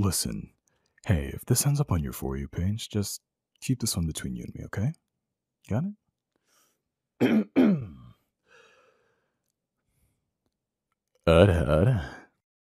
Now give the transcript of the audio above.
Listen, hey, if this ends up on your For You page, just keep this one between you and me, okay? Got it? uh ud.